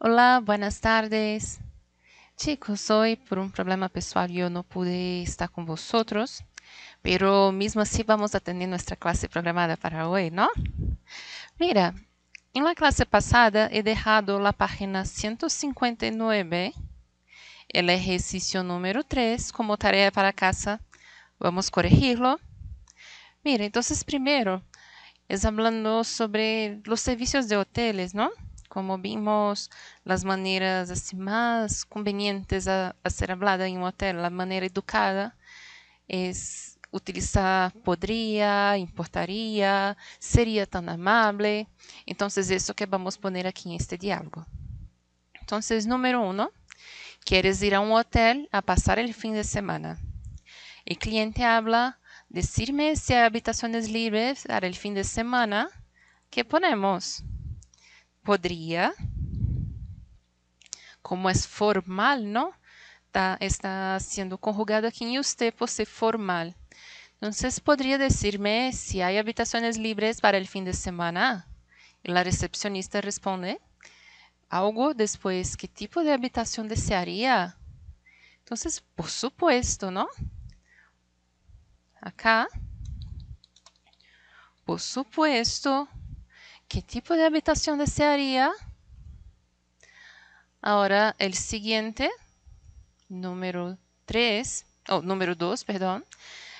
Olá, buenas tardes. Chicos, hoy por un problema pessoal yo no pude estar con vosotros, pero mismo así vamos a tener nuestra clase programada para hoy, ¿no? Mira, en la clase pasada he dejado la página 159, el ejercicio número 3, como tarea para casa. Vamos a corregirlo. Mira, entonces primero es hablando sobre los servicios de hoteles, ¿no? como vimos, as maneiras assim mais convenientes a, a ser hablada em um hotel, a maneira educada é utilizar importaria, seria tão amável. amable. é isso que vamos pôr poner neste en diálogo. Então, número um, queres ir a um hotel a passar o fim de semana. O cliente habla, decirme se há habitaciones livres para o fim de semana. ¿Qué ponemos? poderia, como é formal, não Está, está sendo conjugado aqui em usted por ser formal. poderia dizer me se há habitaciones livres para o fim de semana? e a recepcionista responde, algo depois que tipo de habitación desearia? Então, por supuesto, não Acá, por supuesto, ¿Qué tipo de habitación desearía? Ahora el siguiente, número 3, o número 2, perdón.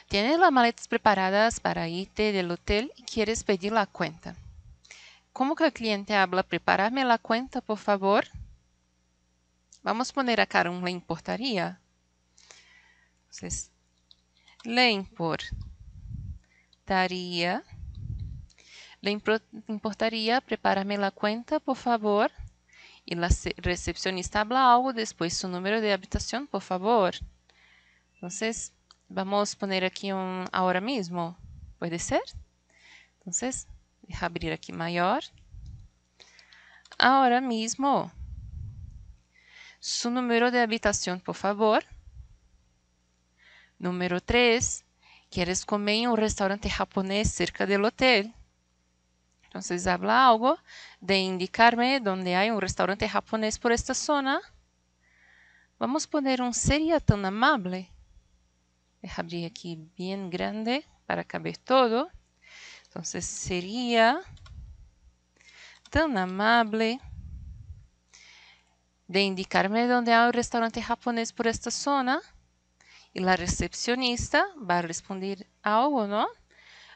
Tienes las maletas preparadas para irte del hotel y quieres pedir la cuenta. ¿Cómo que el cliente habla? Prepararme la cuenta, por favor. Vamos a poner acá un le importaría. Entonces, le importaría Le importaria prepararme la cuenta, por favor? E la recepcionista habla algo Depois, su número de habitación, por favor. Entonces, vamos a poner aquí un ahora mismo. ¿Puede ser? Entonces, deja abrir aquí mayor. Ahora mismo. Su número de habitación, por favor. Número 3. ¿Quieres comer en un restaurante japonés cerca del hotel? Então se habla algo de indicarme dónde há um restaurante japonês por esta zona. Vamos pôr poner seria tão tan amable. Deixa abrir aqui bem grande para caber todo. Então seria tão amable de indicarme dónde há um restaurante japonês por esta zona. E a recepcionista vai responder algo, não?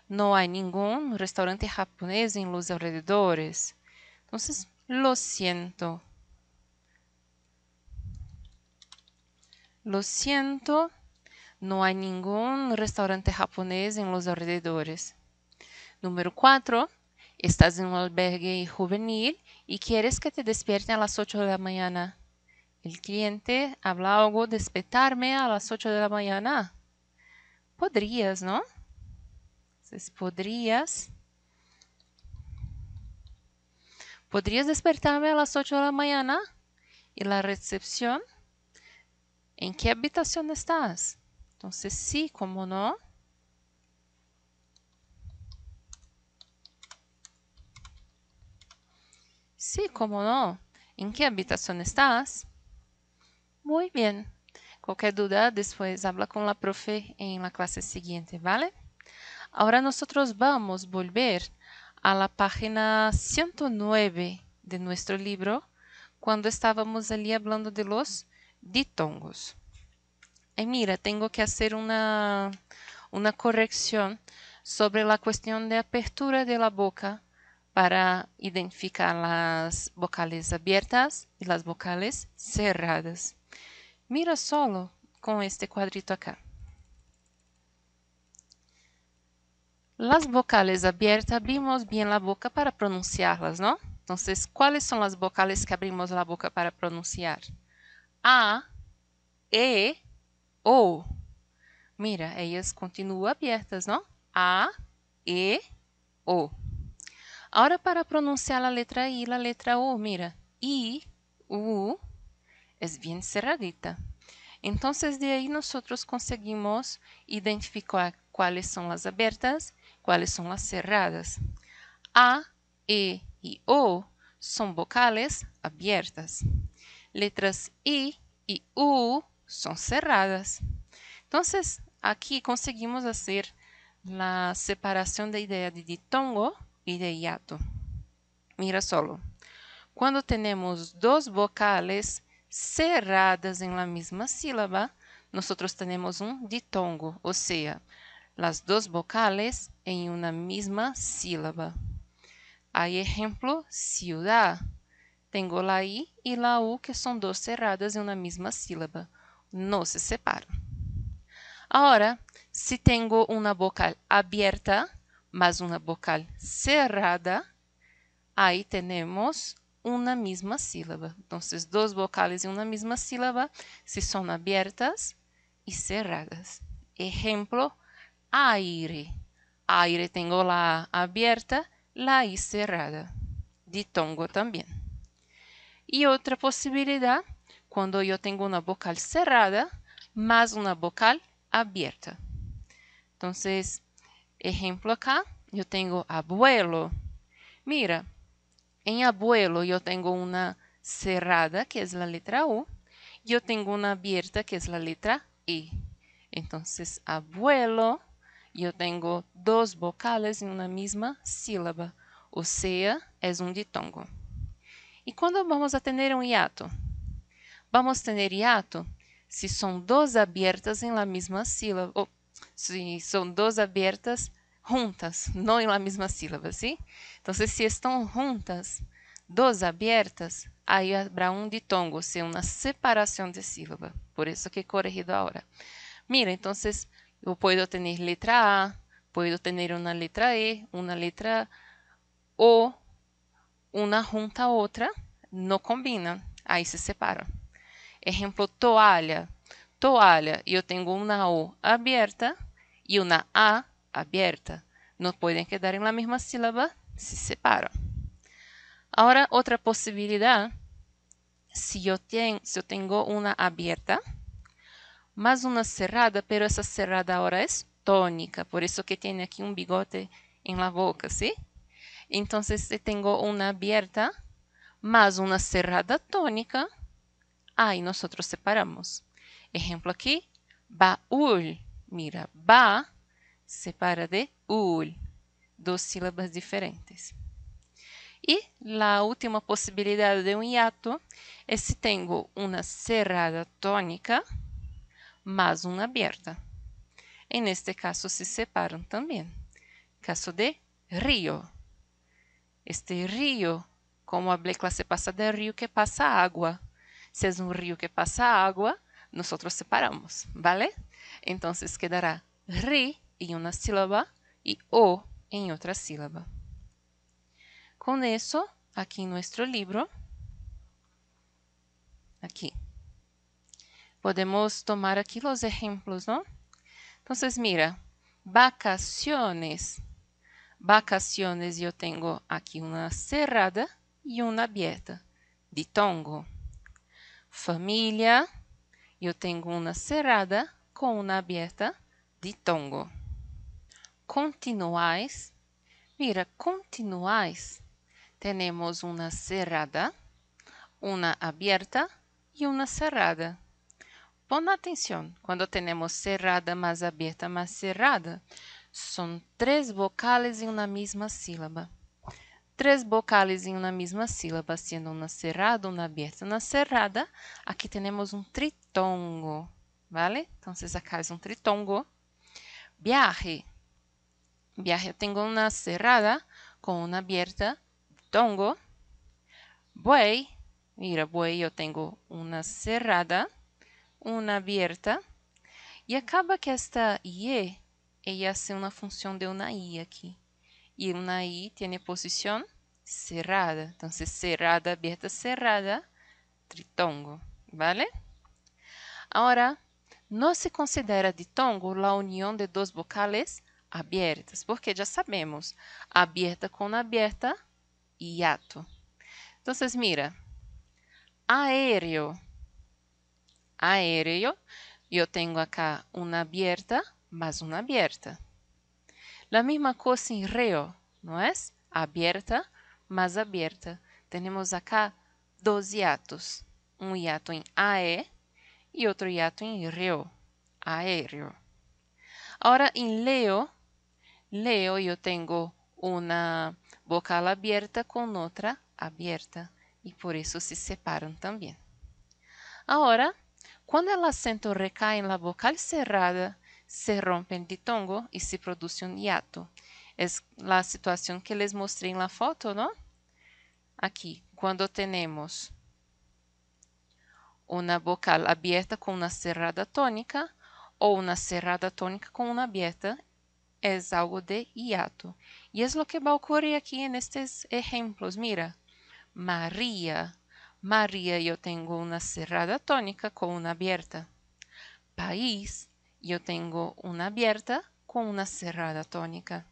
no hay ningún restaurante japonés en los alrededores. Entonces, lo siento. Lo siento, no hay ningún restaurante japonés en los alrededores. Número 4. Estás en un albergue juvenil y quieres que te despierten a las OCHO de la mañana. El cliente habla algo, despertarme a las OCHO de la mañana. Podrías, ¿no? Entonces, Podrias ¿Podrías despertarme a las 8 de la mañana? ¿Y la recepción? ¿En qué habitación estás? Entonces, sí, como no. Sí, como no. ¿En qué habitación estás? Muy bien. Qualquer dúvida, depois habla com a profe em la classe seguinte, vale? Ahora nosotros vamos a volver a la página 109 de nuestro libro, cuando estábamos allí hablando de los ditongos. Y eh, mira, tengo que hacer una, una corrección sobre la cuestión de apertura de la boca para identificar las vocales abiertas y las vocales cerradas. Mira solo con este cuadrito acá. Las vocales abiertas abrimos bien la boca para pronunciarlas, ¿no? Entonces, ¿cuáles son las vocales que abrimos la boca para pronunciar? A, E, O. Mira, ellas continúan abiertas, ¿no? A, E, O. Ahora para pronunciar la letra I, la letra O, mira. I, U, es bien cerradita. Entonces, de ahí nosotros conseguimos identificar cuáles son las abiertas Quais são as cerradas. A, E e O são vocales abertas. Letras I e U são cerradas. Então, aqui conseguimos fazer a separação de ideia de ditongo e de hiato. Mira solo. Quando temos dois vocales cerradas em la mesma sílaba, nós temos um ditongo, ou seja, as duas vocales em uma mesma sílaba. Aí, exemplo, ciudad. Tengo la I e la U que são duas cerradas em uma mesma sílaba. não se separam. Agora, si tenho uma vocal aberta, mas uma vocal cerrada, aí temos uma mesma sílaba. Entonces, dois vocales em uma mesma sílaba si são abertas e cerradas. Ejemplo, aire aire tengo la A abierta, la I cerrada, ditongo también. Y otra posibilidad, cuando yo tengo una vocal cerrada más una vocal abierta. Entonces, ejemplo acá, yo tengo abuelo. Mira, en abuelo yo tengo una cerrada, que es la letra U, yo tengo una abierta, que es la letra E. Entonces, abuelo, eu tenho dois dos vocales em uma mesma sílaba, ou seja, é um ditongo. E quando vamos a ter um hiato? Vamos ter hiato se são duas abertas em la mesma sílaba, ou se são duas abertas juntas, não em la mesma sílaba, sim? Então se estão juntas, duas abertas, aí habrá um ditongo, ou seja, é uma separação de sílaba. Por isso que é corrigido agora. Mira, então, Yo puedo tener letra A, puedo tener una letra E, una letra O, una junta a otra, no combinan, ahí se separan. Ejemplo, toalla. Toalla, yo tengo una O abierta y una A abierta. No pueden quedar en la misma sílaba, se separan. Ahora, otra posibilidad, si yo, si yo tengo una abierta, mas uma cerrada, pero essa cerrada agora é tônica, por isso que tem aqui um bigote em la boca, sim? ¿sí? Então, eh, tenho uma aberta mais uma cerrada tônica, aí nós separamos. Exemplo aqui, baúl. Mira, ba separa de ul, duas sílabas diferentes. E a última possibilidade de um hiato é se tenho uma cerrada tônica, mais uma abierta. En este caso se separam também. Caso de rio. Este rio, como hablé clase passa de rio que passa agua. se é um rio que passa agua, nós separamos, ¿vale? Então, quedará ri en uma sílaba e o en outra sílaba. Com isso aqui em nosso livro, aqui podemos tomar aqui os exemplos, não? Então, mira, vacaciones. Vacaciones, eu tenho aqui uma cerrada e uma aberta, ditongo. Família, eu tenho uma cerrada com uma aberta, ditongo. Continuais, mira, continuais, temos uma cerrada, uma aberta e uma cerrada. Pon atenção, quando temos cerrada mais aberta mais cerrada, são três vocales em uma mesma sílaba. Tres vocales em uma mesma sílaba, sendo uma cerrada, uma aberta, uma cerrada. Aqui temos um tritongo, ¿vale? Então, acá é um tritongo. Viaje. Viaje, tenho uma cerrada com uma aberta, tongo. Buey. Mira, buey, eu tenho uma cerrada uma abierta. E acaba que esta IE ia ser uma função de uma I aqui. E uma I tem posição cerrada. Então, cerrada, aberta, cerrada, tritongo. Vale? Agora, não se considera ditongo a união de dois vocales abertas, porque já sabemos, aberta com aberta, hiato. Então, mira, aéreo aéreo, eu tenho acá uma abierta mais uma abierta. a mesma coisa em reo, não é? Abierta mais abierta. temos acá dois hiatos, um hiato em AE e outro hiato em reo, aéreo. Agora em leo, leo eu tenho uma vocal abierta com outra abierta e por isso se separam também. Agora quando el acento recae en la vocal cerrada, se rompe el ditongo y se produce un hiato. Es la situación que les mostré en la foto, ¿no? Aquí, cuando tenemos una vocal abierta con una cerrada tónica o una cerrada tónica con una abierta, es algo de hiato. Y es lo que va a ocurrir aquí en estos ejemplos. Mira, María, María, yo tengo una cerrada tónica con una abierta. País, yo tengo una abierta con una cerrada tónica.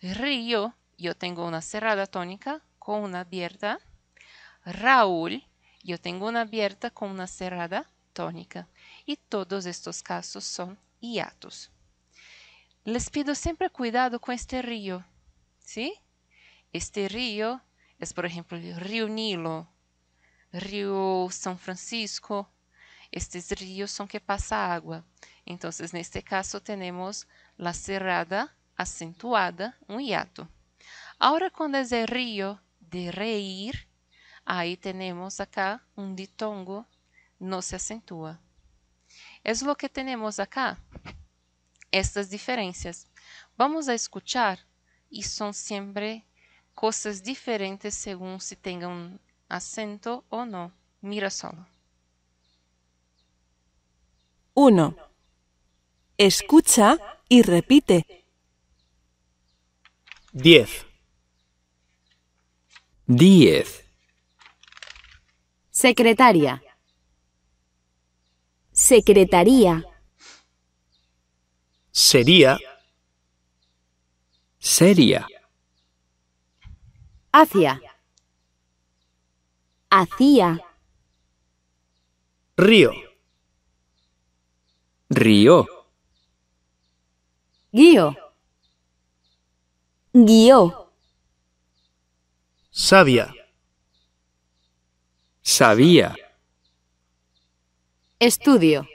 Río, yo tengo una cerrada tónica con una abierta. Raúl, yo tengo una abierta con una cerrada tónica. Y todos estos casos son hiatos. Les pido siempre cuidado con este río, ¿sí? Este río es, por ejemplo, el río Nilo, Rio São Francisco. Estes rios são que passa água. Então, neste caso, temos la cerrada acentuada, um hiato. Agora, quando é rio de reír, aí temos acá um ditongo, não se acentua. É o que temos acá, estas diferenças. Vamos a escuchar e são sempre coisas diferentes segundo se tenham acento o no, mira solo. 1. Escucha y repite. 10. 10. Secretaria. Secretaría. Sería. Sería. Hacia hacía. Río. Río. Guío. Guió. Sabia. Sabía. Estudio.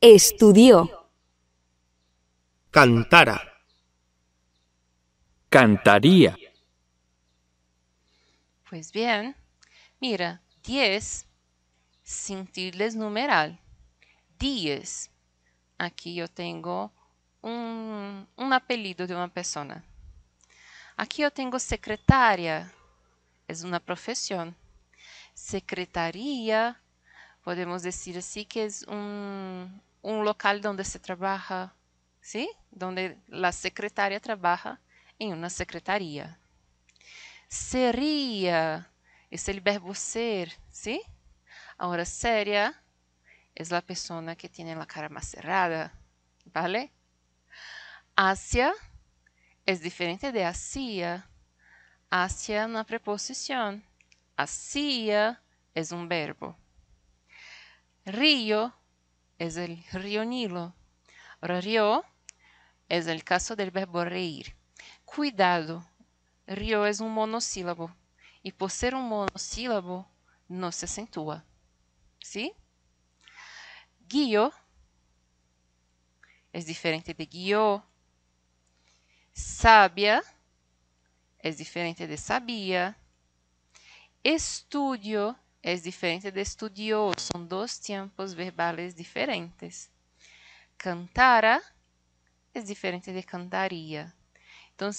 Estudió. Cantara. Cantaría. Pues bien, mira, 10 sentirles numeral. 10. Aqui eu tenho um, um apelido de uma pessoa. Aqui eu tenho secretária, é uma profissão. Secretaria, podemos dizer assim que é um, um local onde se trabalha, ¿sí? onde a secretária trabalha em uma secretaria esse é o verbo ser, ¿sí? Agora, seria é a pessoa que tem a cara mais cerrada, ¿vale? Hacia é diferente de hacia. é uma preposição. Hacia é um verbo. Río é o Rio Nilo. Rio é o caso do verbo reír. Cuidado, Rio é um monossílabo. E por ser um monossílabo, não se acentua. Sim? Guio é diferente de guiou. Sábia é diferente de sabia. Estúdio é diferente de estudiou. São dois tempos verbais diferentes. Cantara é diferente de cantaria. Então,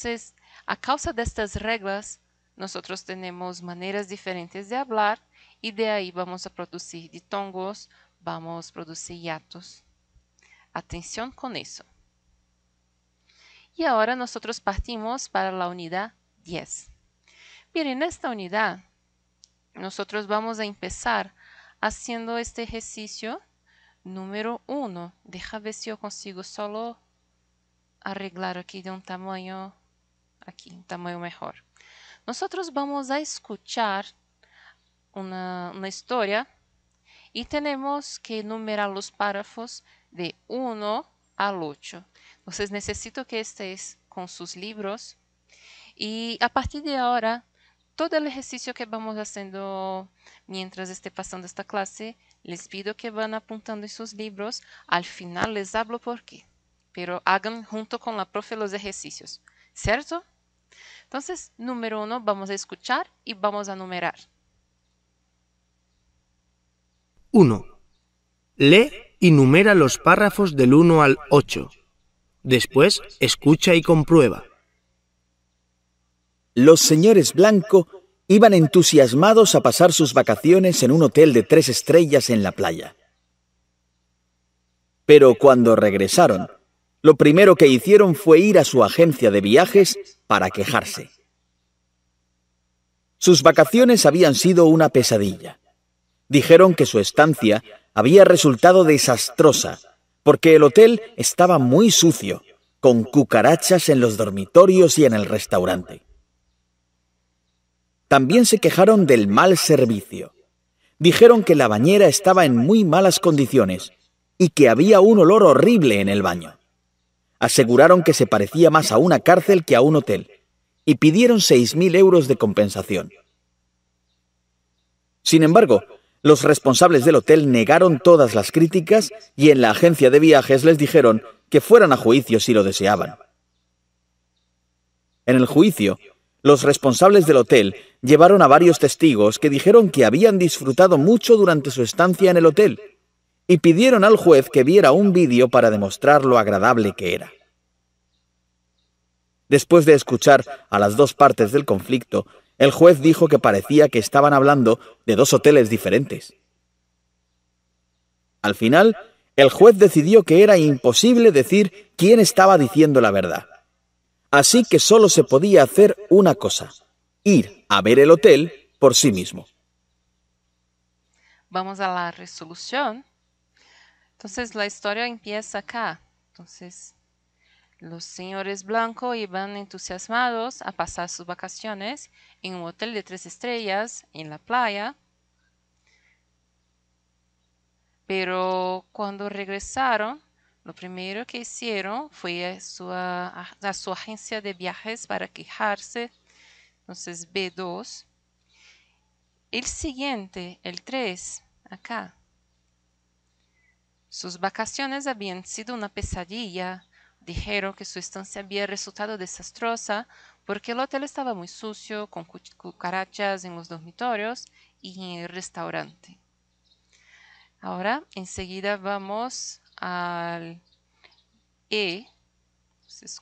a causa destas regras, nós temos maneiras diferentes de falar e de aí vamos a produzir ditongos, vamos produzir hiatos. Atenção com isso. E agora nós partimos para a unidade 10. Miren, nesta unidade, nós vamos a começar fazendo este exercício número 1. Deixa ver se eu consigo solo arreglar aqui de um tamanho. Aqui, tamanho melhor. mejor. Nosotros vamos a escuchar uma una historia y que enumerar os párrafos de 1 a 8. Vocês necesito que estejam com seus livros e a partir de agora todo o exercício que vamos fazendo, mientras estiver passando esta classe, les pido que vão apontando em seus livros. Al final les hablo por quê. pero hagan junto com a profe os exercícios, certo? Entonces, número uno, vamos a escuchar y vamos a numerar. 1. Lee y numera los párrafos del 1 al 8. Después, escucha y comprueba. Los señores Blanco iban entusiasmados a pasar sus vacaciones en un hotel de tres estrellas en la playa. Pero cuando regresaron, lo primero que hicieron fue ir a su agencia de viajes para quejarse. Sus vacaciones habían sido una pesadilla. Dijeron que su estancia había resultado desastrosa, porque el hotel estaba muy sucio, con cucarachas en los dormitorios y en el restaurante. También se quejaron del mal servicio. Dijeron que la bañera estaba en muy malas condiciones y que había un olor horrible en el baño aseguraron que se parecía más a una cárcel que a un hotel y pidieron 6.000 euros de compensación. Sin embargo, los responsables del hotel negaron todas las críticas y en la agencia de viajes les dijeron que fueran a juicio si lo deseaban. En el juicio, los responsables del hotel llevaron a varios testigos que dijeron que habían disfrutado mucho durante su estancia en el hotel y pidieron al juez que viera un vídeo para demostrar lo agradable que era. Después de escuchar a las dos partes del conflicto, el juez dijo que parecía que estaban hablando de dos hoteles diferentes. Al final, el juez decidió que era imposible decir quién estaba diciendo la verdad. Así que solo se podía hacer una cosa, ir a ver el hotel por sí mismo. Vamos a la resolución. Entonces la historia empieza acá. Entonces los señores blancos iban entusiasmados a pasar sus vacaciones en un hotel de tres estrellas en la playa. Pero cuando regresaron, lo primero que hicieron fue a su, agencia de viajes para quejarse. Entonces B2. El siguiente, el 3, acá sus vacaciones habían sido una pesadilla. Dijeron que su estancia había resultado desastrosa porque el hotel estaba muy sucio, con cucarachas en los dormitorios y en el restaurante. Ahora, enseguida vamos al E, pues es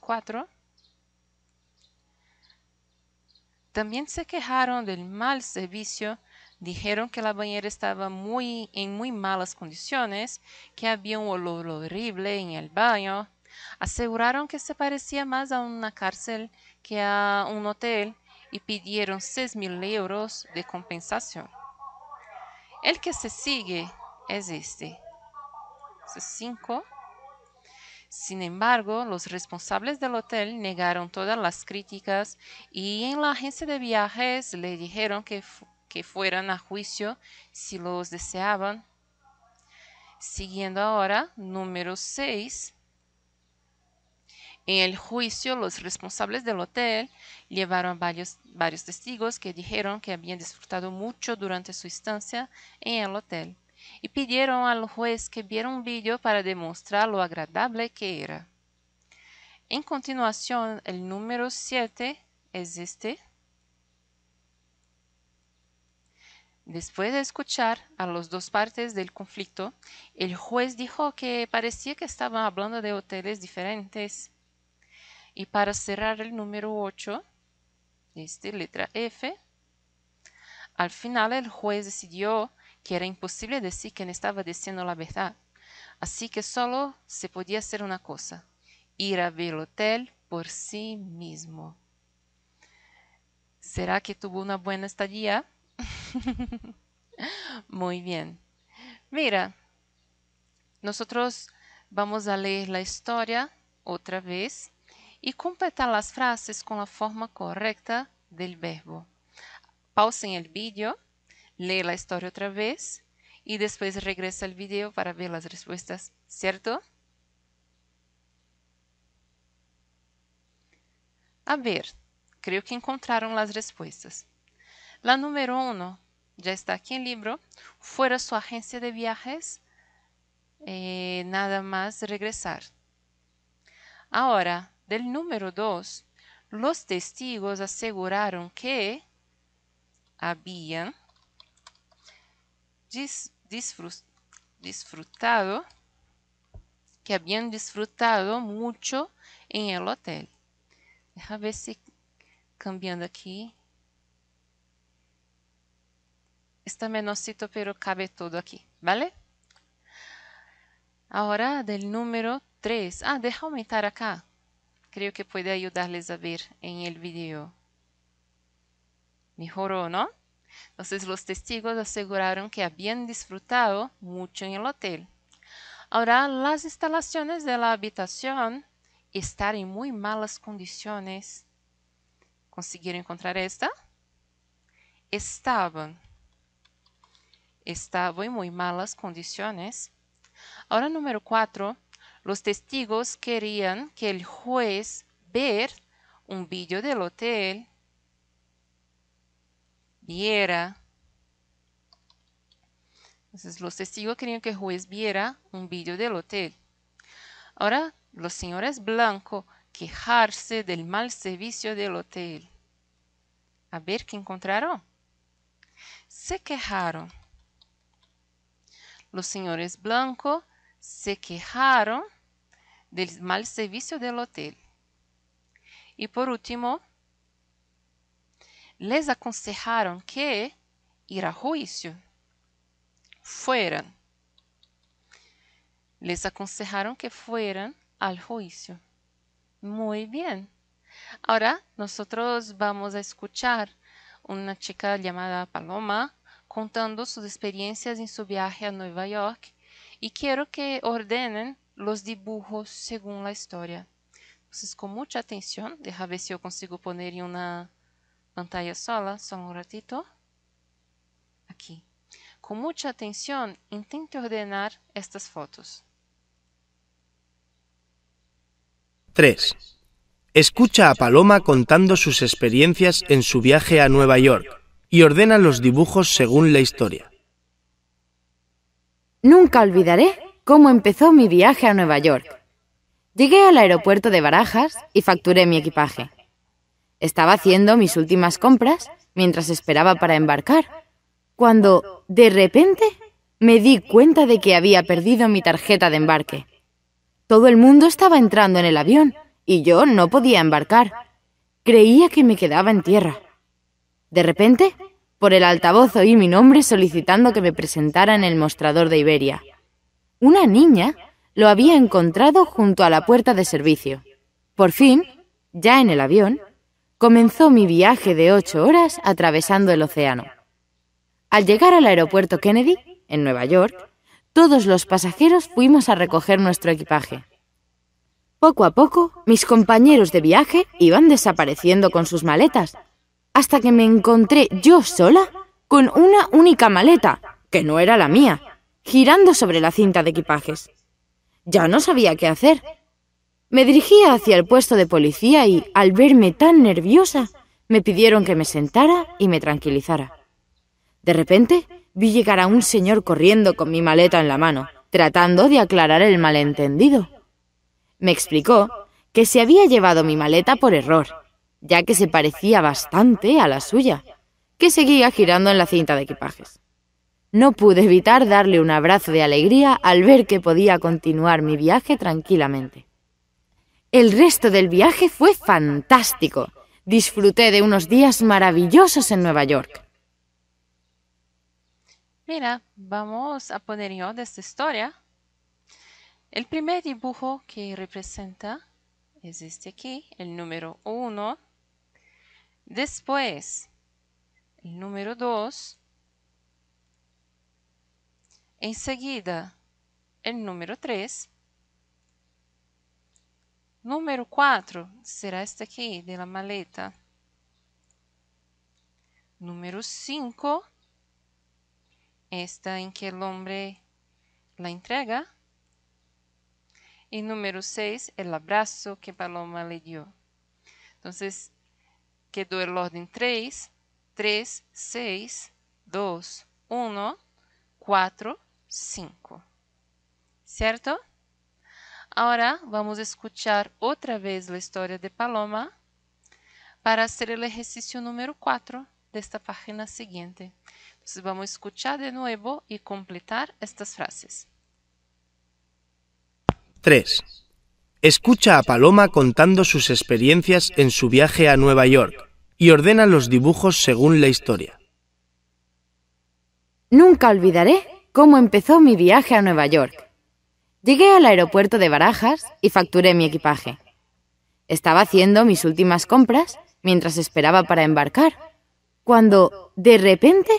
También se quejaron del mal servicio Dijeron que la bañera estaba muy, en muy malas condiciones, que había un olor horrible en el baño. Aseguraron que se parecía más a una cárcel que a un hotel y pidieron 6.000 mil euros de compensación. El que se sigue es este. Cinco. Sin embargo, los responsables del hotel negaron todas las críticas y en la agencia de viajes le dijeron que que fueran a juicio si los deseaban. Siguiendo ahora, número 6. En el juicio, los responsables del hotel llevaron varios, varios testigos que dijeron que habían disfrutado mucho durante su estancia en el hotel y pidieron al juez que viera un vídeo para demostrar lo agradable que era. En continuación, el número 7 es este. Después de escuchar a las dos partes del conflicto, el juez dijo que parecía que estaban hablando de hoteles diferentes. Y para cerrar el número 8, este letra F, al final el juez decidió que era imposible decir quién estaba diciendo la verdad. Así que solo se podía hacer una cosa, ir a ver el hotel por sí mismo. ¿Será que tuvo una buena estadía? Muy bien. Mira, nosotros vamos a ler la historia otra vez y completar las frases con la forma correcta del verbo. Pausen el vídeo, lee la historia otra vez y después regresa al vídeo para ver las respuestas, ¿cierto? A ver, creo que encontraram as respostas. La número uno, ya está aquí el libro, fuera su agencia de viajes, eh, nada más regresar. Ahora, del número dos, los testigos aseguraron que habían disfrutado, que habían disfrutado mucho en el hotel. Deja ver si cambiando aquí Esta menosito, pero cabe todo aqui, vale? Agora, del número 3. Ah, deixa aumentar acá. Creio que pode ajudar a ver em el vídeo. Mejorou, não? Entonces, los testigos aseguraron que habían disfrutado mucho en el hotel. Ahora, las instalaciones de la habitación están en muy malas condiciones. ¿Consiguieron encontrar esta? Estaban estaba en muy malas condiciones. Ahora, número cuatro, los testigos querían que el juez ver un billo del hotel, viera. Entonces, los testigos querían que el juez viera un vídeo del hotel. Ahora, los señores Blanco quejarse del mal servicio del hotel. A ver qué encontraron. Se quejaron los señores Blanco se quejaron del mal servicio del hotel. Y por último, les aconsejaron que ir a juicio. Fueran. Les aconsejaron que fueran al juicio. Muy bien. Ahora nosotros vamos a escuchar una chica llamada Paloma contando sus experiencias en su viaje a Nueva York y quiero que ordenen los dibujos según la historia. Entonces, con mucha atención, deja ver si yo consigo poner en una pantalla sola, solo un ratito. Aquí. Con mucha atención, intente ordenar estas fotos. 3. Escucha a Paloma contando sus experiencias en su viaje a Nueva York y ordena los dibujos según la historia. Nunca olvidaré cómo empezó mi viaje a Nueva York. Llegué al aeropuerto de Barajas y facturé mi equipaje. Estaba haciendo mis últimas compras mientras esperaba para embarcar, cuando, de repente, me di cuenta de que había perdido mi tarjeta de embarque. Todo el mundo estaba entrando en el avión y yo no podía embarcar. Creía que me quedaba en tierra. De repente, por el altavoz oí mi nombre solicitando que me presentara en el mostrador de Iberia. Una niña lo había encontrado junto a la puerta de servicio. Por fin, ya en el avión, comenzó mi viaje de ocho horas atravesando el océano. Al llegar al aeropuerto Kennedy, en Nueva York, todos los pasajeros fuimos a recoger nuestro equipaje. Poco a poco, mis compañeros de viaje iban desapareciendo con sus maletas, hasta que me encontré yo sola con una única maleta, que no era la mía, girando sobre la cinta de equipajes. Ya no sabía qué hacer. Me dirigía hacia el puesto de policía y, al verme tan nerviosa, me pidieron que me sentara y me tranquilizara. De repente, vi llegar a un señor corriendo con mi maleta en la mano, tratando de aclarar el malentendido. Me explicó que se había llevado mi maleta por error ya que se parecía bastante a la suya, que seguía girando en la cinta de equipajes. No pude evitar darle un abrazo de alegría al ver que podía continuar mi viaje tranquilamente. El resto del viaje fue fantástico. Disfruté de unos días maravillosos en Nueva York. Mira, vamos a poner yo de esta historia. El primer dibujo que representa es este aquí, el número uno Después, el número 2. Enseguida, el número 3. Número 4 será este aqui, de la maleta. Número 5, esta em que o homem la entrega. E número 6, el abraço que Paloma le dio. Entonces, que dou el orden 3, 3, 6, 2, 1, 4, 5. Certo? Agora vamos escutar outra vez a história de Paloma para fazer o exercício número 4 desta página seguinte. Então, vamos escutar de novo e completar estas frases. 3. Escucha a Paloma contando sus experiencias en su viaje a Nueva York y ordena los dibujos según la historia. Nunca olvidaré cómo empezó mi viaje a Nueva York. Llegué al aeropuerto de Barajas y facturé mi equipaje. Estaba haciendo mis últimas compras mientras esperaba para embarcar, cuando, de repente,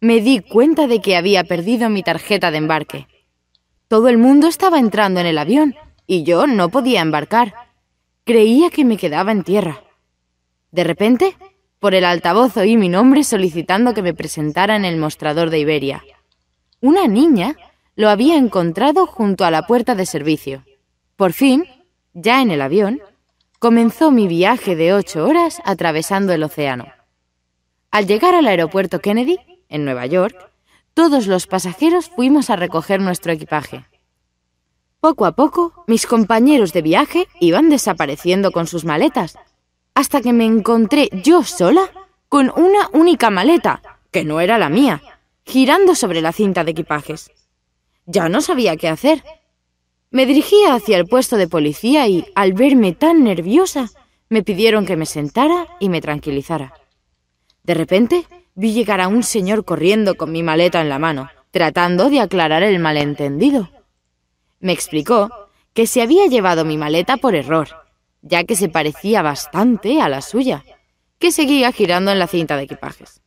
me di cuenta de que había perdido mi tarjeta de embarque. Todo el mundo estaba entrando en el avión y yo no podía embarcar. Creía que me quedaba en tierra. De repente, por el altavoz oí mi nombre solicitando que me presentara en el mostrador de Iberia. Una niña lo había encontrado junto a la puerta de servicio. Por fin, ya en el avión, comenzó mi viaje de ocho horas atravesando el océano. Al llegar al aeropuerto Kennedy, en Nueva York, todos los pasajeros fuimos a recoger nuestro equipaje. Poco a poco, mis compañeros de viaje iban desapareciendo con sus maletas, hasta que me encontré yo sola con una única maleta, que no era la mía, girando sobre la cinta de equipajes. Ya no sabía qué hacer. Me dirigía hacia el puesto de policía y, al verme tan nerviosa, me pidieron que me sentara y me tranquilizara. De repente, vi llegar a un señor corriendo con mi maleta en la mano, tratando de aclarar el malentendido. Me explicó que se había llevado mi maleta por error, ya que se parecía bastante a la suya, que seguía girando en la cinta de equipajes.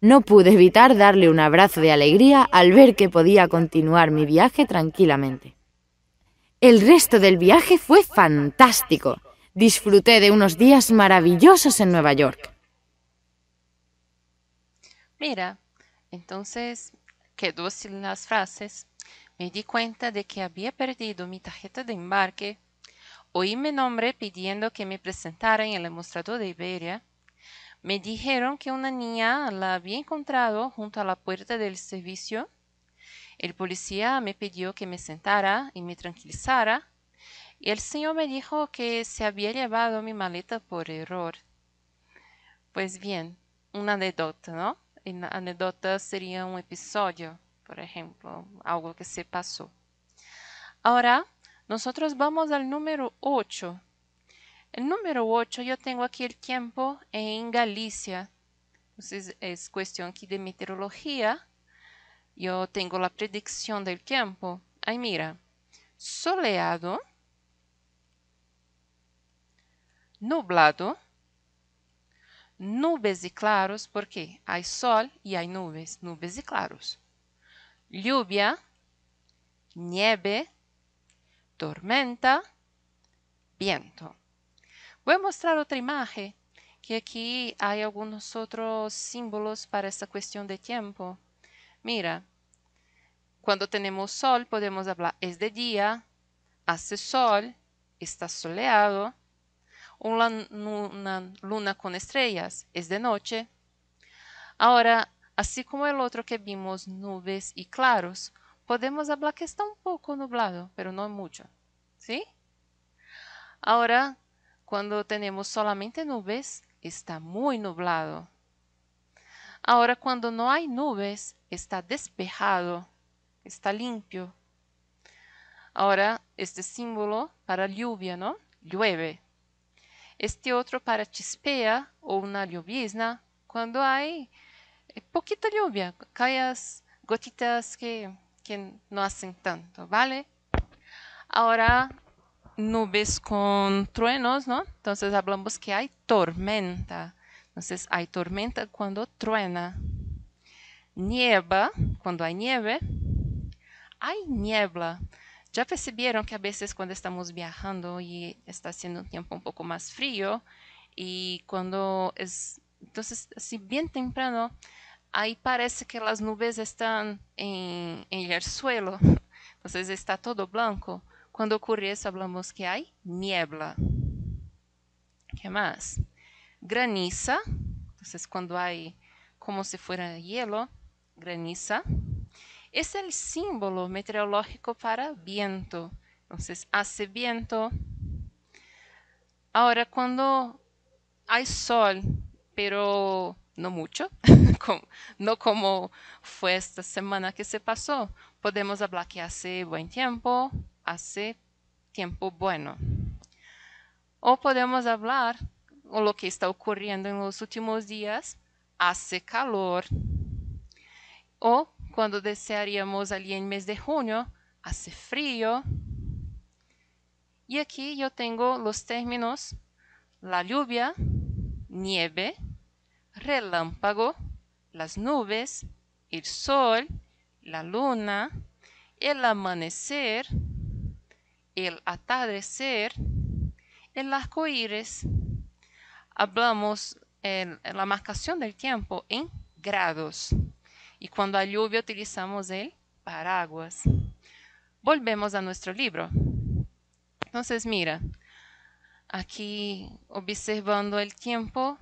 No pude evitar darle un abrazo de alegría al ver que podía continuar mi viaje tranquilamente. El resto del viaje fue fantástico. Disfruté de unos días maravillosos en Nueva York. Mira, entonces quedó sin las frases me di cuenta de que había perdido mi tarjeta de embarque, oí mi nombre pidiendo que me presentara en el mostrador de Iberia, me dijeron que una niña la había encontrado junto a la puerta del servicio, el policía me pidió que me sentara y me tranquilizara, y el señor me dijo que se había llevado mi maleta por error. Pues bien, una anécdota, ¿no? Una anécdota sería un episodio por ejemplo, algo que se pasó. Ahora, nosotros vamos al número 8. El número 8, yo tengo aquí el tiempo en Galicia. es cuestión aquí de meteorología. Yo tengo la predicción del tiempo. Ahí mira, soleado, nublado, nubes y claros, porque hay sol y hay nubes, nubes y claros lluvia, nieve, tormenta, viento. Voy a mostrar otra imagen que aquí hay algunos otros símbolos para esta cuestión de tiempo. Mira, cuando tenemos sol podemos hablar es de día, hace sol, está soleado. Una luna, con estrellas es de noche. Ahora, Así como el otro que vimos nubes y claros, podemos hablar que está un poco nublado, pero no mucho. ¿Sí? Ahora, cuando tenemos solamente nubes, está muy nublado. Ahora, cuando no hay nubes, está despejado, está limpio. Ahora, este símbolo para lluvia, ¿no? Llueve. Este otro para chispea o una llovizna, cuando hay poquita lluvia, callas gotitas que, que no hacen tanto, ¿vale? Ahora nubes con truenos, ¿no? Entonces hablamos que hay tormenta. Entonces hay tormenta cuando truena. Nieva, cuando hay nieve. Hay niebla. Já perceberam que a vezes quando estamos viajando e está sendo um tempo um pouco mais frio e quando es então assim bem temprano, aí parece que as nuvens estão em em el suelo, entonces está todo blanco. quando ocorre isso falamos que há niebla. que mais Graniza, vocês quando há como se fosse hielo, graniza. esse é o símbolo meteorológico para viento. então há viento. agora quando há sol, pero no mucho, no como fue esta semana que se pasó. Podemos hablar que hace buen tiempo, hace tiempo bueno. O podemos hablar o lo que está ocurriendo en los últimos días, hace calor. O cuando desearíamos allí en mes de junio, hace frío. Y aquí yo tengo los términos la lluvia, nieve, relámpago, las nubes, el sol, la luna, el amanecer, el atardecer, el arco iris. Hablamos en la marcación del tiempo en grados. Y cuando hay lluvia utilizamos el paraguas. Volvemos a nuestro libro. Entonces, mira, aquí observando el tiempo,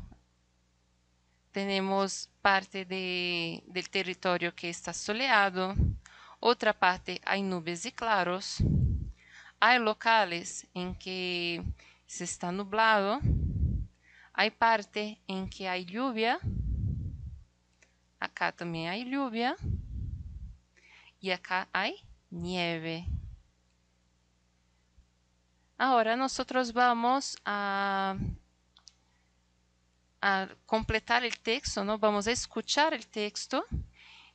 tenemos parte de, del territorio que está soleado, otra parte hay nubes y claros, hay locales en que se está nublado, hay parte en que hay lluvia, acá también hay lluvia y acá hay nieve. Ahora nosotros vamos a a completar el texto, ¿no? Vamos a escuchar el texto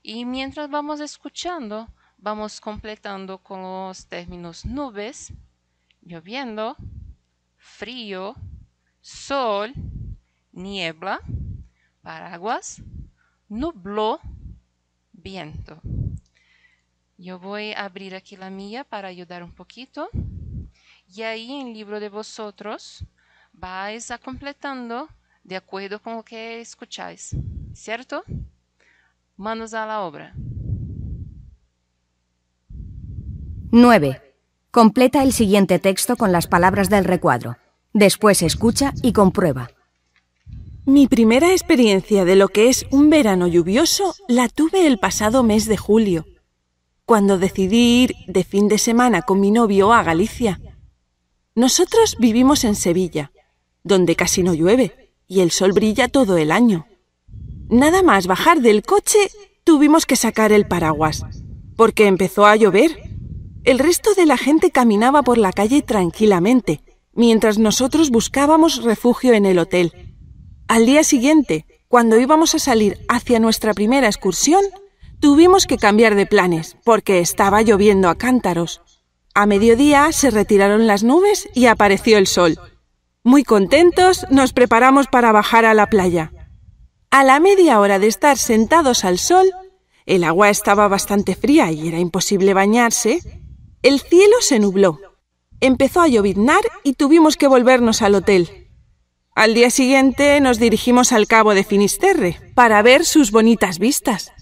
y mientras vamos escuchando, vamos completando con los términos nubes, lloviendo, frío, sol, niebla, paraguas, nubló, viento. Yo voy a abrir aquí la mía para ayudar un poquito. Y ahí en el libro de vosotros vais a completando de acuerdo con lo que escucháis, ¿cierto? Manos a la obra. 9. Completa el siguiente texto con las palabras del recuadro. Después escucha y comprueba. Mi primera experiencia de lo que es un verano lluvioso la tuve el pasado mes de julio, cuando decidí ir de fin de semana con mi novio a Galicia. Nosotros vivimos en Sevilla, donde casi no llueve, y el sol brilla todo el año. Nada más bajar del coche, tuvimos que sacar el paraguas, porque empezó a llover. El resto de la gente caminaba por la calle tranquilamente, mientras nosotros buscábamos refugio en el hotel. Al día siguiente, cuando íbamos a salir hacia nuestra primera excursión, tuvimos que cambiar de planes, porque estaba lloviendo a cántaros. A mediodía se retiraron las nubes y apareció el sol. Muy contentos, nos preparamos para bajar a la playa. A la media hora de estar sentados al sol, el agua estaba bastante fría y era imposible bañarse, el cielo se nubló. Empezó a lloviznar y tuvimos que volvernos al hotel. Al día siguiente nos dirigimos al cabo de Finisterre para ver sus bonitas vistas.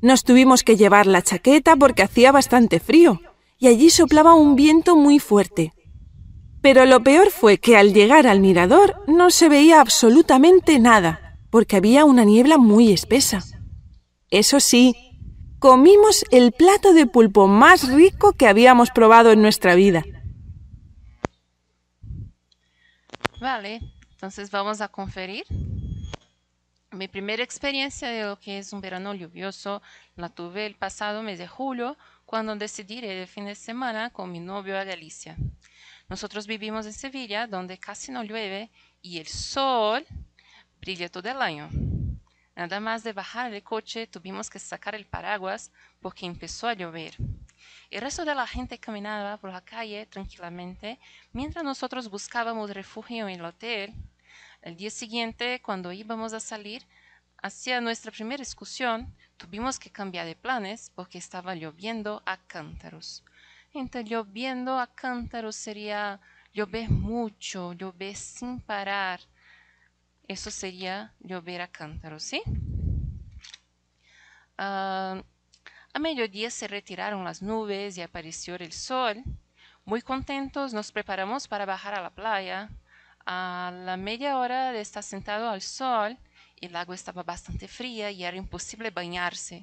Nos tuvimos que llevar la chaqueta porque hacía bastante frío y allí soplaba un viento muy fuerte. Pero lo peor fue que al llegar al mirador no se veía absolutamente nada, porque había una niebla muy espesa. Eso sí, comimos el plato de pulpo más rico que habíamos probado en nuestra vida. Vale, entonces vamos a conferir. Mi primera experiencia de lo que es un verano lluvioso la tuve el pasado mes de julio, cuando decidí ir el fin de semana con mi novio a Galicia. Nosotros vivimos en Sevilla, donde casi no llueve y el sol brilla todo el año. Nada más de bajar el coche tuvimos que sacar el paraguas porque empezó a llover. El resto de la gente caminaba por la calle tranquilamente mientras nosotros buscábamos refugio en el hotel. El día siguiente, cuando íbamos a salir hacia nuestra primera excursión, tuvimos que cambiar de planes porque estaba lloviendo a cántaros. Então, lloviendo a cántaro sería llover mucho, llover sin parar. Eso sería llover a cántaro, ¿sí? Ah, a mediodía se retiraron las nubes y apareció el sol. Muy contentos nos preparamos para bajar a la playa. A la media hora de estar sentado al sol, el agua estaba bastante fría y era imposible bañarse.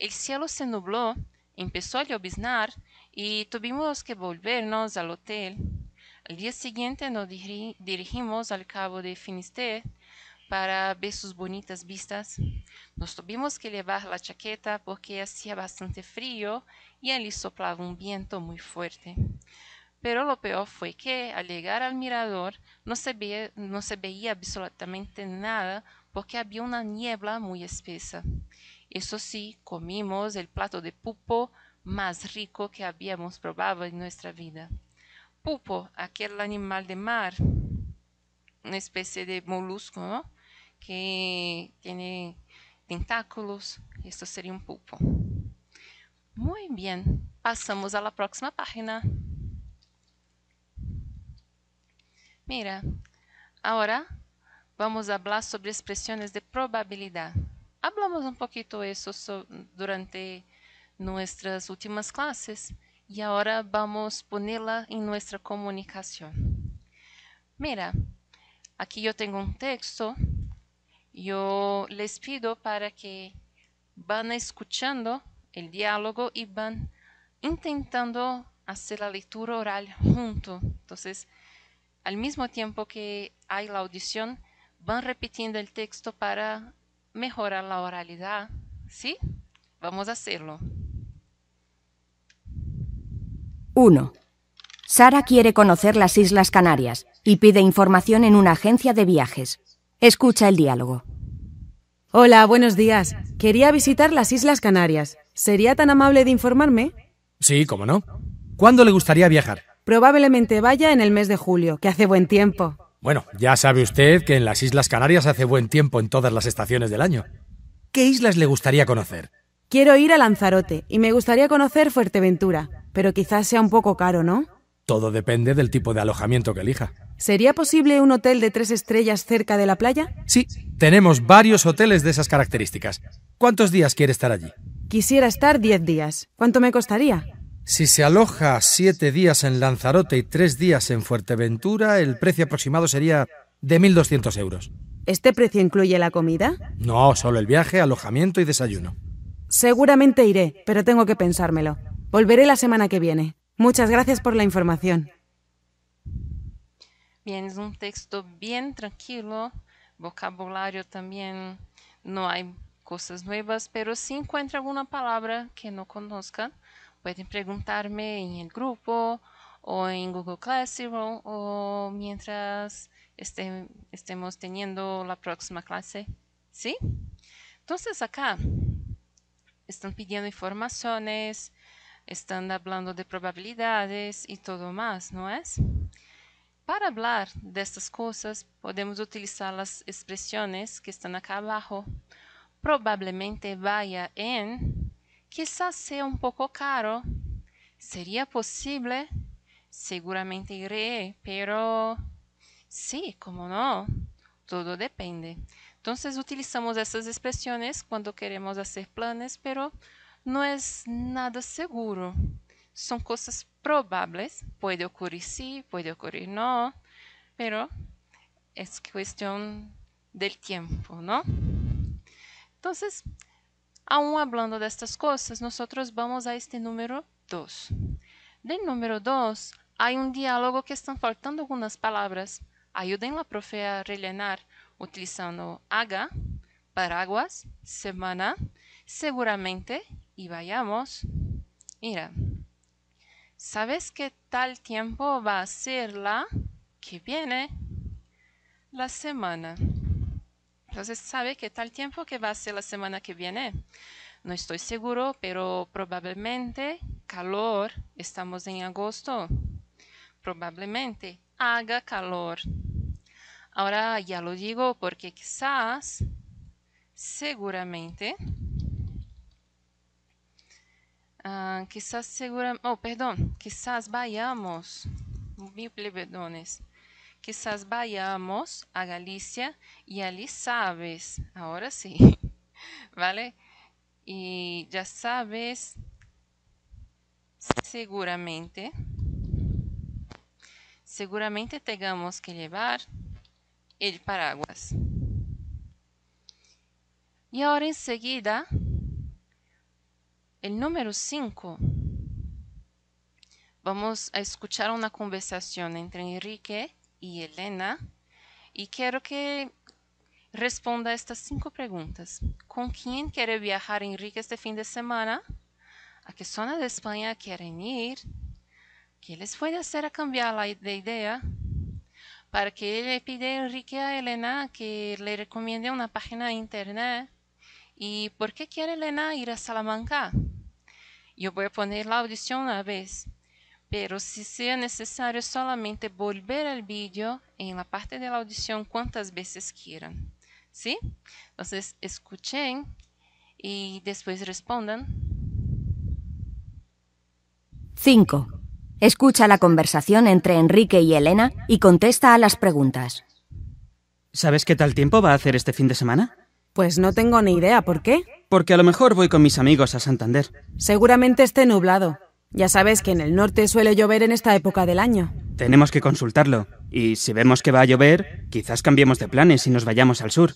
El cielo se nubló, empezó a lloviznar y tuvimos que volvernos al hotel. Al día siguiente nos dirigimos al cabo de Finisterre para ver sus bonitas vistas. Nos tuvimos que llevar la chaqueta porque hacía bastante frío y allí soplaba un viento muy fuerte. Pero lo peor fue que al llegar al mirador no se, veía, no se veía absolutamente nada porque había una niebla muy espesa. Eso sí, comimos el plato de pupo más rico que habíamos probado en nuestra vida. Pupo, aquel animal de mar, una especie de molusco, ¿no? Que tiene tentáculos. Esto sería un pulpo. Muy bien, pasamos a la próxima página. Mira, ahora vamos a hablar sobre expresiones de probabilidad. Hablamos un poquito eso durante nuestras últimas clases y ahora vamos a ponerla en nuestra comunicación. Mira, aquí yo tengo un texto. Yo les pido para que van escuchando el diálogo y van intentando hacer la lectura oral junto. Entonces, al mismo tiempo que hay la audición, van repitiendo el texto para mejorar la oralidad. ¿Sí? Vamos a hacerlo. 1. Sara quiere conocer las Islas Canarias y pide información en una agencia de viajes. Escucha el diálogo. Hola, buenos días. Quería visitar las Islas Canarias. ¿Sería tan amable de informarme? Sí, cómo no. ¿Cuándo le gustaría viajar? Probablemente vaya en el mes de julio, que hace buen tiempo. Bueno, ya sabe usted que en las Islas Canarias hace buen tiempo en todas las estaciones del año. ¿Qué islas le gustaría conocer? Quiero ir a Lanzarote y me gustaría conocer Fuerteventura, pero quizás sea un poco caro, ¿no? Todo depende del tipo de alojamiento que elija. ¿Sería posible un hotel de tres estrellas cerca de la playa? Sí, tenemos varios hoteles de esas características. ¿Cuántos días quiere estar allí? Quisiera estar diez días. ¿Cuánto me costaría? Si se aloja siete días en Lanzarote y tres días en Fuerteventura, el precio aproximado sería de 1.200 euros. ¿Este precio incluye la comida? No, solo el viaje, alojamiento y desayuno. Seguramente iré, pero tengo que pensármelo. Volveré la semana que viene. Muchas gracias por la información. Bien, es un texto bien tranquilo, vocabulario también, no hay cosas nuevas, pero si encuentra alguna palabra que no conozca, pueden preguntarme en el grupo o en Google Classroom o mientras estemos teniendo la próxima clase. ¿Sí? Entonces acá están pidiendo informaciones, están hablando de probabilidades y todo más, ¿no es? Para hablar de estas cosas, podemos utilizar las expresiones que están acá abajo. Probablemente vaya en, quizás sea un poco caro, sería posible, seguramente iré, pero sí, como no, todo depende. Entonces utilizamos essas expressões quando queremos fazer planos, pero não é nada seguro. São coisas probáveis. pode ocorrer sim, sí, pode ocorrer não, pero é questão del tempo, não? Então, aún hablando destas coisas, nós vamos a este número 2. Del número 2, há um diálogo que estão faltando algumas palavras. Ajudem a profe a rellenar. utilizando haga, paraguas, semana, seguramente y vayamos. Mira, ¿sabes qué tal tiempo va a ser la que viene? La semana. Entonces, ¿sabe qué tal tiempo que va a ser la semana que viene? No estoy seguro, pero probablemente calor. Estamos en agosto. Probablemente haga calor. Ahora ya lo digo porque quizás, seguramente, ah, quizás seguramente, oh, perdón, quizás vayamos, mil perdones, quizás vayamos a Galicia y allí sabes, ahora sí, ¿vale? Y ya sabes, seguramente, seguramente tengamos que llevar el paraguas. agora em seguida, o número 5. Vamos a escuchar conversação entre Enrique e Elena e quero que responda estas cinco perguntas. Com quem quer viajar Enrique este fim de semana? ¿A que zona de España quieren ir? ¿Qué les puede hacer a cambiar la de idea? para que le pide Enrique a Elena que le recomiende una página de internet. ¿Y por qué quiere Elena ir a Salamanca? Yo voy a poner la audición una vez, pero si sea necesario solamente volver al vídeo en la parte de la audición cuantas veces quieran. ¿Sí? Entonces escuchen y después respondan. 5. Escucha la conversación entre Enrique y Elena y contesta a las preguntas. ¿Sabes qué tal tiempo va a hacer este fin de semana? Pues no tengo ni idea, ¿por qué? Porque a lo mejor voy con mis amigos a Santander. Seguramente esté nublado. Ya sabes que en el norte suele llover en esta época del año. Tenemos que consultarlo. Y si vemos que va a llover, quizás cambiemos de planes y nos vayamos al sur.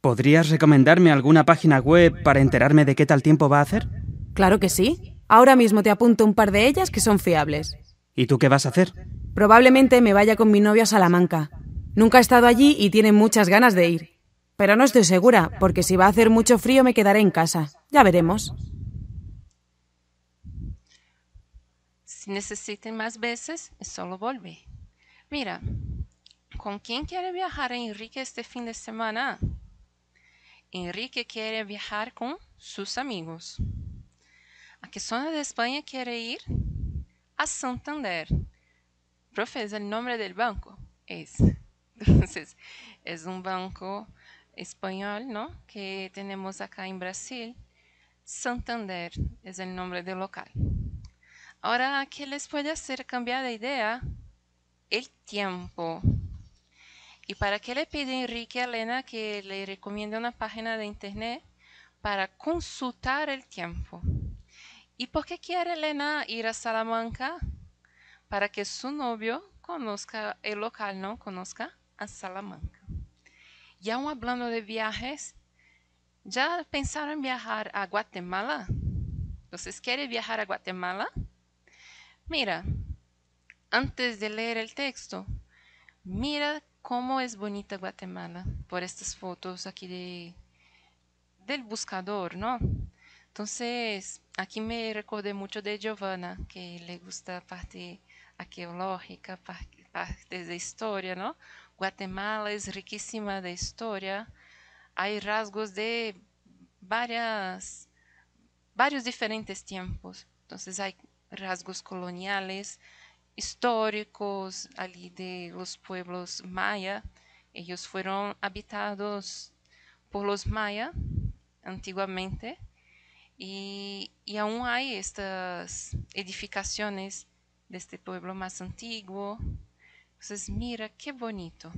¿Podrías recomendarme alguna página web para enterarme de qué tal tiempo va a hacer? Claro que sí. Ahora mismo te apunto un par de ellas que son fiables. ¿Y tú qué vas a hacer? Probablemente me vaya con mi novio a Salamanca. Nunca he estado allí y tiene muchas ganas de ir. Pero no estoy segura, porque si va a hacer mucho frío me quedaré en casa. Ya veremos. Si necesiten más veces, solo vuelve. Mira, ¿con quién quiere viajar Enrique este fin de semana? Enrique quiere viajar con sus amigos. A qué zona de España quiere ir? A Santander. ¿es el nombre del banco es. Entonces, es un banco español, ¿no? Que tenemos acá en Brasil. Santander es el nombre del local. Ahora, ¿qué les puede hacer cambiar de idea? El tiempo. ¿Y para qué le pide Enrique a Elena que le recomiende una página de internet? Para consultar el tiempo. ¿Y por qué quiere Elena ir a Salamanca? Para que su novio conozca el local, ¿no? Conozca a Salamanca. Y aún hablando de viajes, ¿ya pensaron em viajar a Guatemala? ¿Ustedes quieren viajar a Guatemala? Mira, antes de leer el texto, mira cómo es bonita Guatemala por estas fotos aquí de, del buscador, ¿no? Entonces, aqui me recordei muito de Giovanna, que le gusta parte arqueológica, parte de história, não? Guatemala é riquíssima de história, há rasgos de vários vários diferentes tiempos. então, há rasgos coloniales, históricos ali de los pueblos maya. eles foram habitados por los maya antiguamente. Y, y, aún hay estas edificaciones de este pueblo más antiguo. Entonces, mira qué bonito.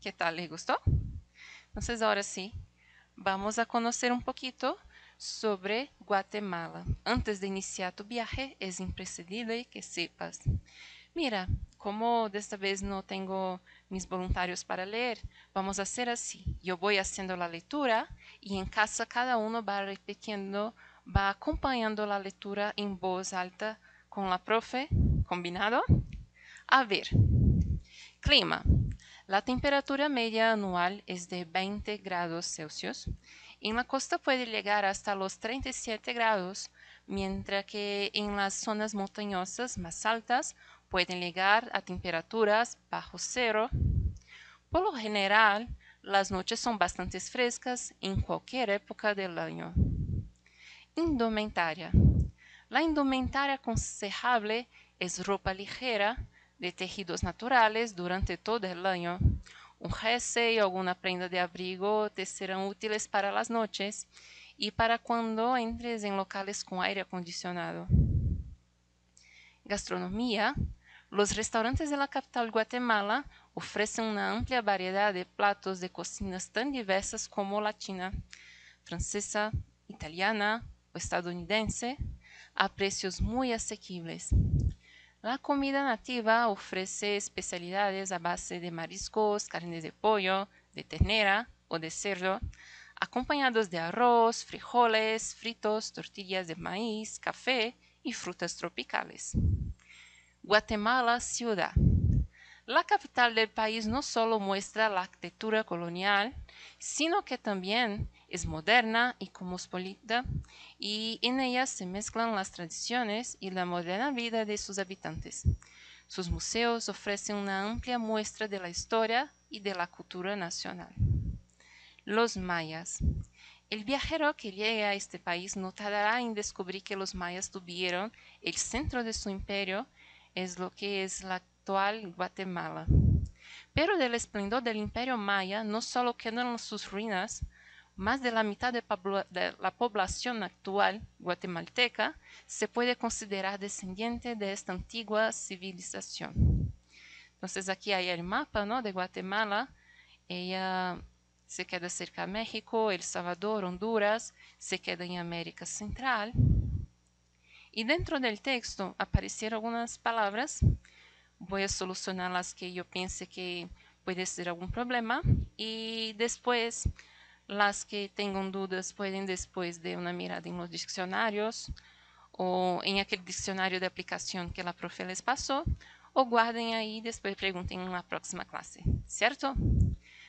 ¿Qué tal? ¿Le gustó? Entonces, ahora sí, vamos a conocer un poquito sobre Guatemala. Antes de iniciar tu viaje, es imprescindible que sepas. Mira, como desta vez no tengo mis voluntarios para leer. Vamos a hacer así. Yo voy haciendo la lectura y en casa cada uno va repitiendo, va acompañando la lectura en voz alta con la profe combinado. A ver, clima. La temperatura media anual es de 20 grados Celsius. En la costa puede llegar hasta los 37 grados, mientras que en las zonas montañosas más altas pueden llegar a temperaturas bajo cero. Por lo general, las noches son bastante frescas en cualquier época del año. Indumentaria. La indumentaria aconsejable es ropa ligera de tejidos naturales durante todo el año. Un jersey o alguna prenda de abrigo te serán útiles para las noches y para cuando entres en locales con aire acondicionado. Gastronomía Los restaurantes de la capital Guatemala oferecem uma ampla variedade de platos de cocinas tão diversas como latina, francesa, italiana ou estadunidense, a preços muito asequíveis. La comida nativa ofrece especialidades a base de mariscos, carnes de pollo, de ternera o de cerdo, acompañados de arroz, frijoles, fritos, tortillas de maíz, café y frutas tropicales. Guatemala Ciudad. La capital del país no solo muestra la arquitectura colonial, sino que también es moderna y cosmopolita, y en ella se mezclan las tradiciones y la moderna vida de sus habitantes. Sus museos ofrecen una amplia muestra de la historia y de la cultura nacional. Los mayas. El viajero que llegue a este país no tardará en descubrir que los mayas tuvieron el centro de su imperio es lo que es la actual Guatemala. Pero del esplendor del imperio maya no solo quedaron sus ruinas, más de la mitad de, la población actual guatemalteca se puede considerar descendiente de esta antigua civilización. Entonces aquí hay el mapa ¿no? de Guatemala. Ella se queda cerca de México, El Salvador, Honduras, se queda en América Central. E dentro do texto apareceram algumas palavras. Vou solucionar as que eu pense que pode ser algum problema e depois, as que tenham dúvidas, podem depois de uma mirada em los diccionarios ou em aquele diccionario de aplicação que a profe les ou guardem aí, ahí y después pregunten en próxima classe, certo?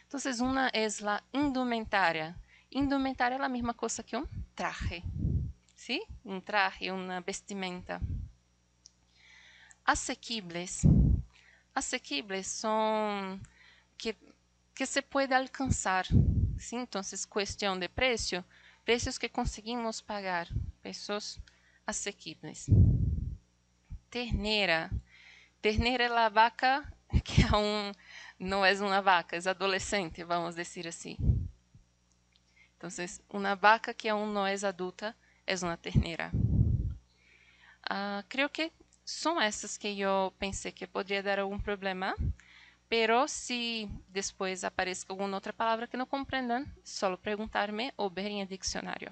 Então, uma é a indumentária. Indumentária é a mesma coisa que um traje. ¿sí? un traje, una vestimenta. Asequibles. Asequibles son que, que se puede alcanzar. ¿sí? Entonces, cuestión é de precio, precios que conseguimos pagar, precios asequibles. Ternera. Ternera es la vaca que aún no es una vaca, es adolescente, vamos a decir así. Entonces, una vaca que aún no es adulta es una ternera. Uh, creo que son essas que yo pensé que podría dar algún problema, pero si después aparecer alguna otra palabra que no comprendan, solo preguntarme o ver en el diccionario.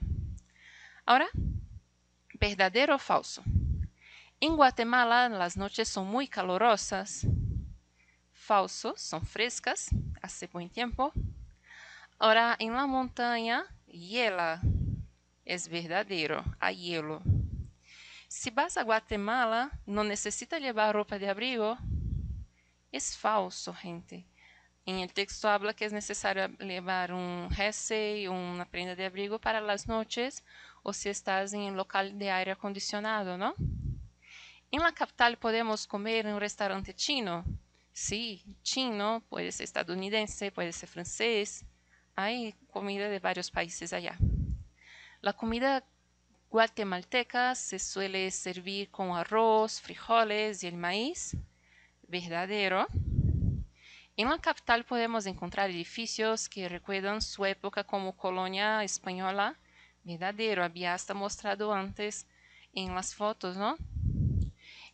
Ahora, verdadero o falso. En Guatemala las noches son muy calurosas. Falso, son frescas, hace buen tiempo. Ahora en la montaña hiela, é verdadeiro, Hay hielo. Se vas a Guatemala, não necessita levar roupa de abrigo. É falso, gente. Em el texto habla que é necessário levar um jersey, uma prenda de abrigo para as noites, ou se estás em local de aire acondicionado, não? Em la capital podemos comer em um restaurante chino. Sí, chino, pode ser estadunidense, pode ser francês. Há comida de vários países allá. La comida guatemalteca se suele servir con arroz, frijoles y el maíz verdadero. En la capital podemos encontrar edificios que recuerdan su época como colonia española verdadero. Había hasta mostrado antes en las fotos, ¿no?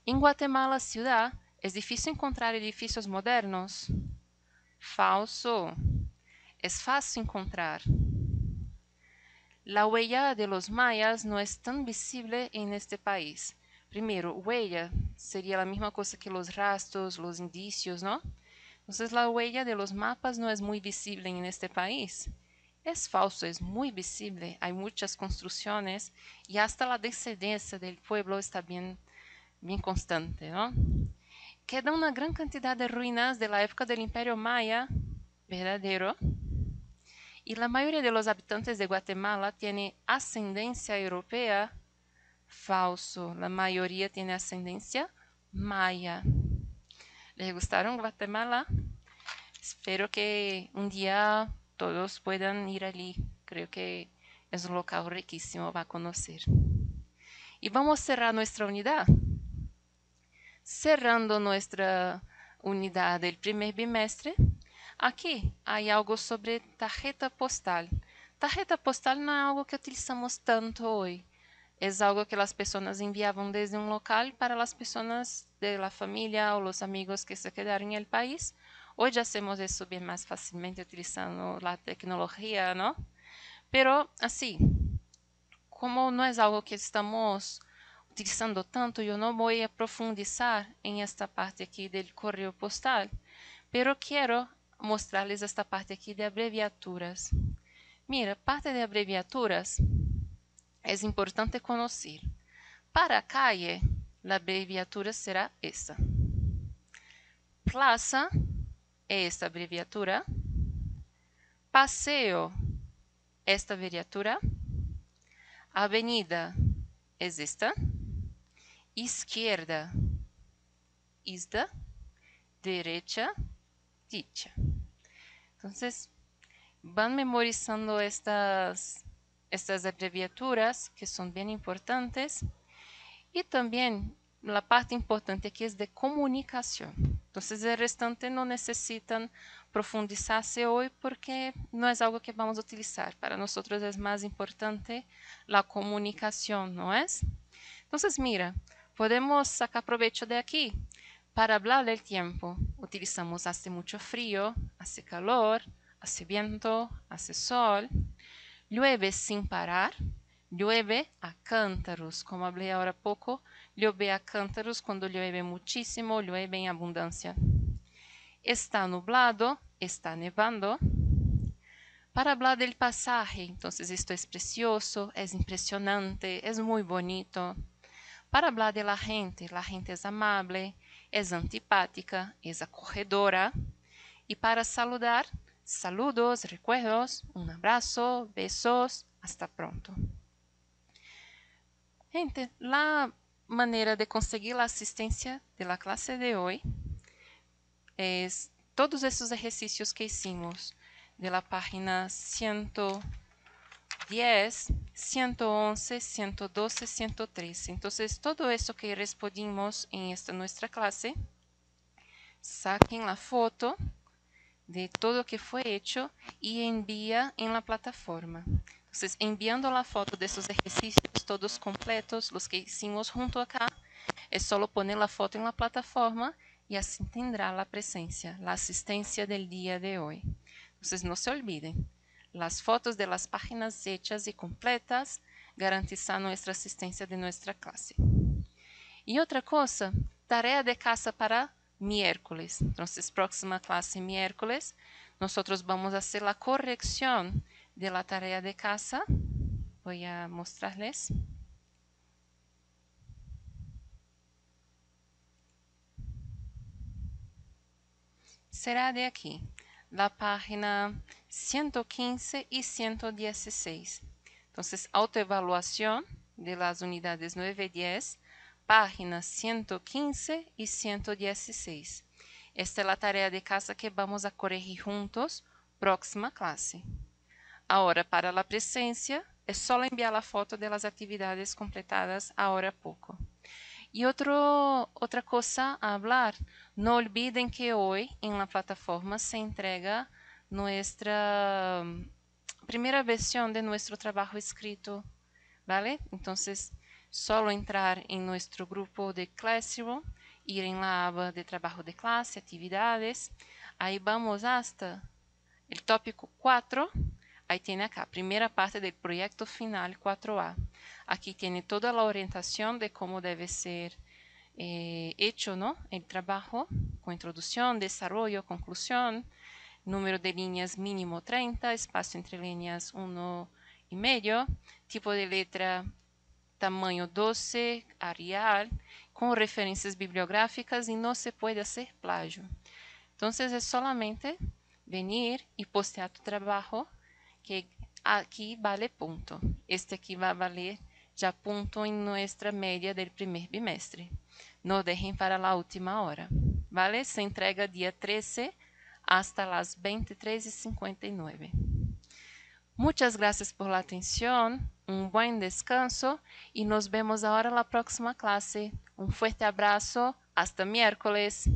En Guatemala ciudad es difícil encontrar edificios modernos. Falso. Es fácil encontrar. La huella de los mayas no es tan visible en este país. Primero, huella sería la misma cosa que los rastros, los indicios, ¿no? Entonces la huella de los mapas no es muy visible en este país. Es falso, es muy visible. Hay muchas construcciones y hasta la descendencia del pueblo está bien, bien constante, ¿no? Queda una gran cantidad de ruinas de la época del Imperio Maya, verdadero, E a maioria dos habitantes de Guatemala tem ascendência europeia? Falso, A maioria tem ascendência maya. ¿Les gustaron Guatemala? Espero que um dia todos puedan ir ali. Creo que é um local riquíssimo para a E vamos a cerrar nossa unidade? Cerrando nossa unidade do primeiro bimestre, Aqui, há algo sobre tarjeta postal. Tarjeta postal não é algo que utilizamos tanto hoje. É algo que as pessoas enviavam desde um local para as pessoas de la família ou os amigos que se quedaram no país. Hoje hacemos isso bem mais facilmente utilizando a tecnologia, não? Pero, assim, como não é algo que estamos utilizando tanto, eu não vou aprofundizar em esta parte aqui do correio postal, pero quero mostrar-lhes esta parte aqui de abreviaturas. Mira, parte de abreviaturas é importante conhecer. Para calle, a abreviatura será esta. Plaza é esta abreviatura. Paseo, esta abreviatura. Avenida é esta. Esquerda, esta. Direita, dicha. Entonces, van memorizando estas, estas abreviaturas que son bien importantes y también la parte importante que es de comunicación. Entonces, el restante no necesitan profundizarse hoy porque no es algo que vamos a utilizar. Para nosotros es más importante la comunicación, ¿no es? Entonces, mira, podemos sacar provecho de aquí. Para hablar del tiempo, utilizamos hace mucho frío, hace calor, hace viento, hace sol. Llueve sin parar. Llueve a cántaros, como hablé ahora poco. Llueve a cántaros cuando llueve muchísimo, llueve en abundancia. Está nublado, está nevando. Para hablar del pasaje, entonces esto es precioso, es impresionante, es muy bonito. Para hablar de la gente, la gente es amable, és antipática, és acorredora. E para saludar, saludos, recuerdos, um abraço, besos, hasta pronto. Gente, a maneira de conseguir a assistência da classe de hoje é todos esses exercícios que hicimos de página 110 111, 112, 113. Entonces, todo eso que respondimos en esta nuestra clase, saquen la foto de todo que fue hecho y envía en la plataforma. Entonces, enviando la foto de esos ejercicios todos completos, los que hicimos junto acá, es solo poner la foto en la plataforma y así tendrá la presencia, la asistencia del día de hoy. Entonces, no se olviden las fotos de las páginas hechas y completas, a nuestra asistencia de nuestra clase. Y otra cosa, tarea de casa para miércoles. Entonces, próxima clase miércoles, nosotros vamos a hacer la corrección de la tarea de casa. Voy a mostrarles. Será de aquí da página 115 e 116. Então, autoevaluação de las unidades 9 e 10, página 115 e 116. Esta é a tarefa de casa que vamos a corrigir juntos, próxima classe. Agora, para a presença, é só enviar a foto de das atividades completadas agora há pouco. E outra outra coisa a falar, não olviden que hoje em la plataforma se entrega nossa hum, primeira versão de nosso trabalho escrito, ¿vale? só solo entrar em nosso grupo de Classroom, ir em la aba de trabalho de classe, atividades, aí vamos hasta el tópico 4 Aí tem a primeira parte do projeto final 4A. Aqui tem toda a orientação de como deve ser eh, hecho o trabalho com introdução, desarrollo, conclusão, número de linhas mínimo 30, espaço entre linhas 1 e meio, tipo de letra tamanho 12, Arial, com referências bibliográficas e não se pode fazer plágio. Então, é solamente venir e postear o trabalho que aqui vale ponto. Este aqui vai valer já ponto em nossa média do primeiro bimestre. Não deixem para a última hora. ¿Vale? Se entrega dia 13 hasta las 23.59. Muchas gracias por la atención, un buen descanso y nos vemos ahora en la próxima clase. Un fuerte abrazo, hasta miércoles.